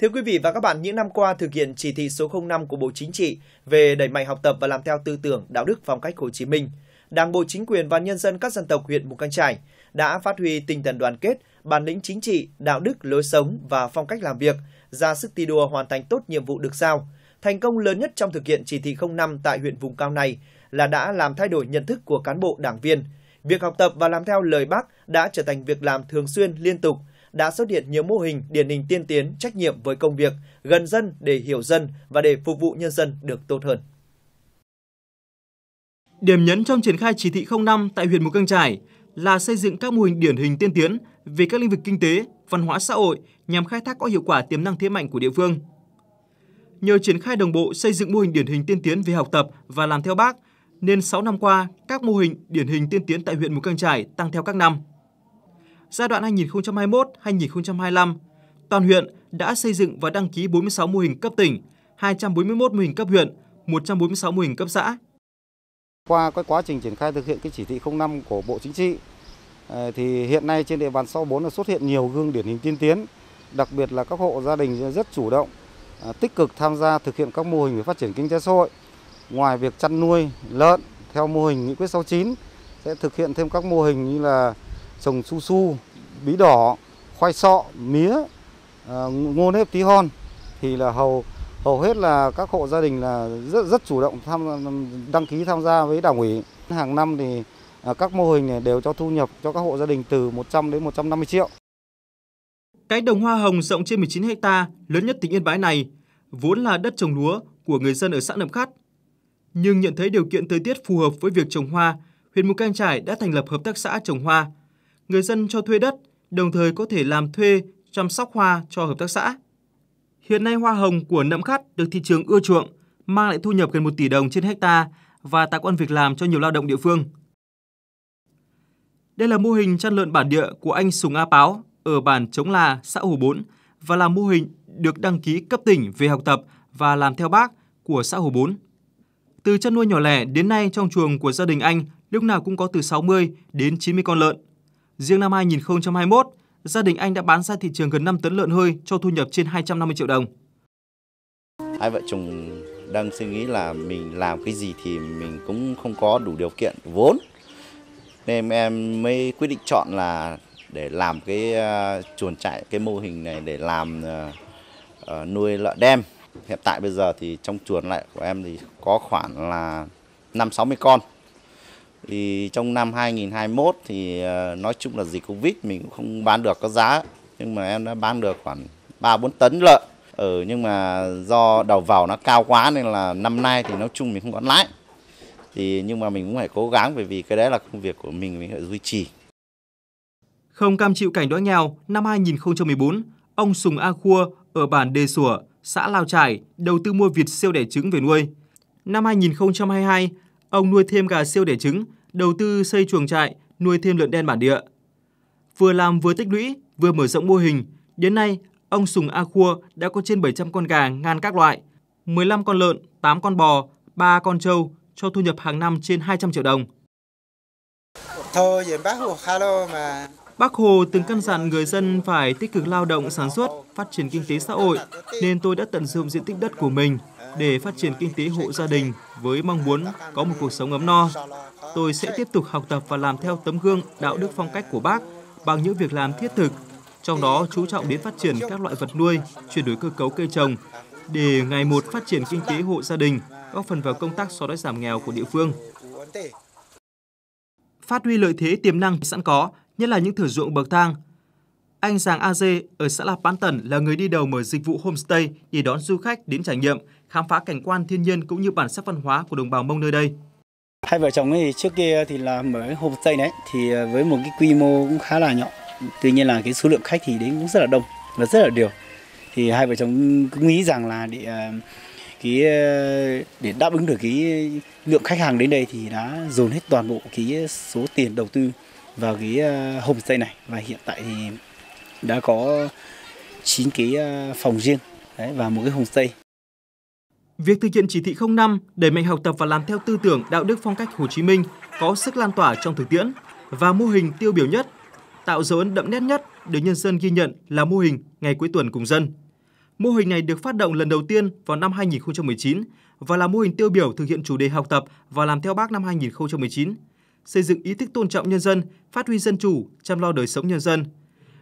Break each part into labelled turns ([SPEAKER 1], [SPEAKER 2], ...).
[SPEAKER 1] Thưa quý vị và các bạn, những năm qua thực hiện chỉ thị số 05 của Bộ Chính trị về đẩy mạnh học tập và làm theo tư tưởng đạo đức phong cách Hồ Chí Minh, Đảng bộ chính quyền và nhân dân các dân tộc huyện Mù Căng Chải đã phát huy tinh thần đoàn kết, bản lĩnh chính trị, đạo đức lối sống và phong cách làm việc, ra sức thi đua hoàn thành tốt nhiệm vụ được giao. Thành công lớn nhất trong thực hiện chỉ thị 05 tại huyện vùng cao này là đã làm thay đổi nhận thức của cán bộ đảng viên. Việc học tập và làm theo lời Bác đã trở thành việc làm thường xuyên liên tục, đã xuất hiện nhiều mô hình điển hình tiên tiến trách nhiệm với công việc, gần dân để hiểu dân và để phục vụ nhân dân được tốt hơn. Điểm nhấn trong triển khai chỉ thị 05 tại huyện Mù Căng trải là xây dựng các mô hình điển hình tiên tiến về các lĩnh vực kinh tế, văn hóa xã hội nhằm khai thác có hiệu quả tiềm năng thế mạnh của địa phương. Nhờ triển khai đồng bộ xây dựng mô hình điển hình tiên tiến về học tập và làm theo bác, nên 6 năm qua, các mô hình điển hình tiên tiến tại huyện Mù Căng trải tăng theo các năm giai đoạn 2021-2025, toàn huyện đã xây dựng và đăng ký 46 mô hình cấp tỉnh, 241 mô hình cấp huyện, 146 mô hình cấp xã. Qua cái quá trình triển khai thực hiện cái chỉ thị 05 của Bộ Chính trị ờ, thì hiện nay trên địa bàn sau 4 là xuất hiện nhiều gương điển hình tiên tiến, đặc biệt là các hộ gia đình rất chủ động, ờ, tích cực tham gia thực hiện các mô hình về phát triển kinh tế xã hội. Ngoài việc chăn nuôi lợn theo mô hình nghị quyết 69 sẽ thực hiện thêm các mô hình như là trồng su su, bí đỏ, khoai sọ, mía, à, ngô nếp tí hon thì là hầu hầu hết là các hộ gia đình là rất rất chủ động tham đăng ký tham gia với đảng ủy. Hàng năm thì à, các mô hình này đều cho thu nhập cho các hộ gia đình từ 100 đến 150 triệu. Cái đồng hoa hồng rộng trên 19 hecta lớn nhất tỉnh Yên Bái này vốn là đất trồng lúa của người dân ở xã Nậm Khát. Nhưng nhận thấy điều kiện thời tiết phù hợp với việc trồng hoa, huyện Mù Cang trải đã thành lập hợp tác xã trồng hoa người dân cho thuê đất, đồng thời có thể làm thuê chăm sóc hoa cho hợp tác xã. Hiện nay hoa hồng của nậm khắt được thị trường ưa chuộng, mang lại thu nhập gần 1 tỷ đồng trên hecta và tạo quan việc làm cho nhiều lao động địa phương. Đây là mô hình chăn lợn bản địa của anh Sùng A Páo ở bản Chống La, xã Hồ Bốn và là mô hình được đăng ký cấp tỉnh về học tập và làm theo bác của xã Hồ Bốn. Từ chăn nuôi nhỏ lẻ đến nay trong chuồng của gia đình anh lúc nào cũng có từ 60 đến 90 con lợn. Riêng năm 2021, gia đình anh đã bán ra thị trường gần 5 tấn lợn hơi cho thu nhập trên 250 triệu đồng. Hai vợ chồng đang suy nghĩ là mình làm cái gì thì mình cũng không có đủ điều kiện vốn. Nên em mới quyết định chọn là để làm cái à, chuồn trại cái mô hình này để làm à, à, nuôi lợn đen. Hiện tại bây giờ thì trong chuồn lại của em thì có khoảng là 5 60 con. Thì trong năm 2021 thì ờ, nói chung là dịch Covid mình cũng không bán được có giá nhưng mà em đã bán được khoảng 3 4 tấn lợn. Ừ, nhưng mà do đầu vào nó cao quá nên là năm nay thì nói chung mình không có lãi. Thì nhưng mà mình cũng phải cố gắng bởi vì cái đấy là công việc của mình mình phải duy trì. Không cam chịu cảnh đói nghèo, năm 2014, ông Sùng A Khua ở bản Đề Sủa, xã Lao Trải đầu tư mua vịt siêu đẻ trứng về nuôi. Năm 2022, Ông nuôi thêm gà siêu để trứng, đầu tư xây chuồng trại, nuôi thêm lợn đen bản địa. Vừa làm vừa tích lũy, vừa mở rộng mô hình, đến nay ông Sùng A Khua đã có trên 700 con gà ngan các loại, 15 con lợn, 8 con bò, 3 con trâu cho thu nhập hàng năm trên 200 triệu đồng. Thôi bác Hồ hello mà. Bác Hồ từng căn dặn người dân phải tích cực lao động sản xuất, phát triển kinh tế xã hội, nên tôi đã tận dụng diện tích đất của mình để phát triển kinh tế hộ gia đình với mong muốn có một cuộc sống ấm no. Tôi sẽ tiếp tục học tập và làm theo tấm gương đạo đức phong cách của bác bằng những việc làm thiết thực, trong đó chú trọng đến phát triển các loại vật nuôi, chuyển đổi cơ cấu cây trồng để ngày một phát triển kinh tế hộ gia đình, góp phần vào công tác xóa đói giảm nghèo của địa phương. Phát huy lợi thế tiềm năng sẵn có, nhất là những thửa ruộng bậc thang, anh Giàng A Dê ở xã La Pán Tần là người đi đầu mở dịch vụ homestay để đón du khách đến trải nghiệm, khám phá cảnh quan thiên nhiên cũng như bản sắc văn hóa của đồng bào Mông nơi đây. Hai vợ chồng ấy trước kia thì là mở homestay đấy, thì ờ, với một cái quy mô cũng khá là nhỏ. Tuy nhiên là cái số lượng khách thì đến cũng rất là đông và rất là đều. Thì hai vợ chồng cũng nghĩ rằng là để ờ, cái ờ, để đáp ứng được cái lượng khách hàng đến đây thì đã dồn hết toàn bộ cái số tiền đầu tư vào cái homestay này và hiện tại thì đã có 9 cái à, phòng riêng đấy, và một cái homestay. Việc thực hiện chỉ thị 05 đẩy mạnh học tập và làm theo tư tưởng đạo đức phong cách Hồ Chí Minh có sức lan tỏa trong thực tiễn và mô hình tiêu biểu nhất, tạo dấu ấn đậm nét nhất được nhân dân ghi nhận là mô hình ngày cuối tuần cùng dân. Mô hình này được phát động lần đầu tiên vào năm 2019 và là mô hình tiêu biểu thực hiện chủ đề học tập và làm theo bác năm 2019, xây dựng ý thức tôn trọng nhân dân, phát huy dân chủ, chăm lo đời sống nhân dân,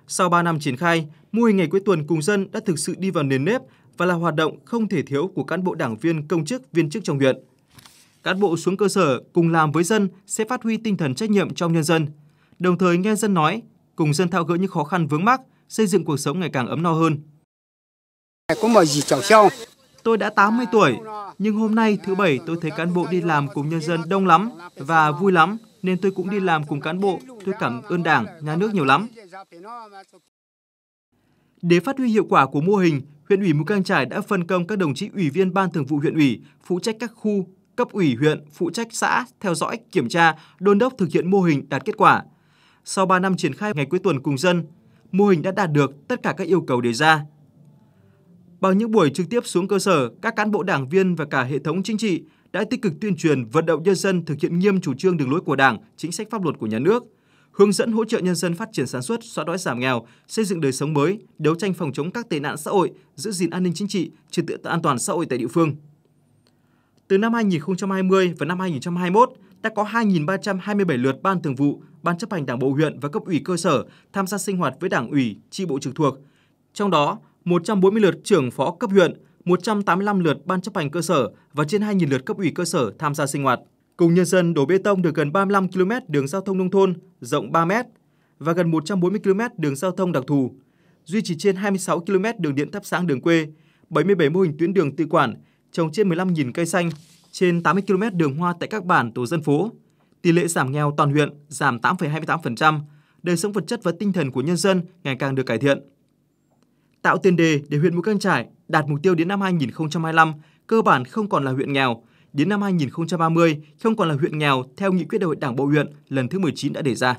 [SPEAKER 1] sau 3 năm triển khai, mô hình ngày cuối tuần cùng dân đã thực sự đi vào nền nếp và là hoạt động không thể thiếu của cán bộ đảng viên công chức viên chức trong huyện. Cán bộ xuống cơ sở cùng làm với dân sẽ phát huy tinh thần trách nhiệm trong nhân dân, đồng thời nghe dân nói, cùng dân thao gỡ những khó khăn vướng mắc, xây dựng cuộc sống ngày càng ấm no hơn. Có mời gì chào sau. Tôi đã 80 tuổi, nhưng hôm nay thứ Bảy tôi thấy cán bộ đi làm cùng nhân dân đông lắm và vui lắm nên tôi cũng đi làm cùng cán bộ, tôi cảm ơn Đảng, nhà nước nhiều lắm. Để phát huy hiệu quả của mô hình, huyện ủy Mù Cang Chải đã phân công các đồng chí ủy viên ban thường vụ huyện ủy phụ trách các khu, cấp ủy huyện phụ trách xã theo dõi, kiểm tra, đôn đốc thực hiện mô hình đạt kết quả. Sau 3 năm triển khai ngày cuối tuần cùng dân, mô hình đã đạt được tất cả các yêu cầu đề ra. Bằng những buổi trực tiếp xuống cơ sở, các cán bộ đảng viên và cả hệ thống chính trị đã tích cực tuyên truyền vận động nhân dân thực hiện nghiêm chủ trương đường lối của Đảng, chính sách pháp luật của nhà nước, hướng dẫn hỗ trợ nhân dân phát triển sản xuất, xóa đói giảm nghèo, xây dựng đời sống mới, đấu tranh phòng chống các tệ nạn xã hội, giữ gìn an ninh chính trị, trật tự an toàn xã hội tại địa phương. Từ năm 2020 và năm 2021, đã có 2.327 lượt ban thường vụ, ban chấp hành đảng bộ huyện và cấp ủy cơ sở tham gia sinh hoạt với đảng ủy, tri bộ trực thuộc. Trong đó, 140 lượt trưởng phó cấp huyện, 185 lượt ban chấp hành cơ sở và trên 2.000 lượt cấp ủy cơ sở tham gia sinh hoạt. Cùng nhân dân đổ bê tông được gần 35 km đường giao thông nông thôn rộng 3 m và gần 140 km đường giao thông đặc thù, duy trì trên 26 km đường điện thắp sáng đường quê, 77 mô hình tuyến đường tự quản, trồng trên 15.000 cây xanh, trên 80 km đường hoa tại các bản tổ dân phố. Tỷ lệ giảm nghèo toàn huyện giảm 8,28%, đời sống vật chất và tinh thần của nhân dân ngày càng được cải thiện tạo tiền đề để huyện Mù Căng trải đạt mục tiêu đến năm 2025 cơ bản không còn là huyện nghèo, đến năm 2030 không còn là huyện nghèo theo nghị quyết đại hội Đảng bộ huyện lần thứ 19 đã đề ra.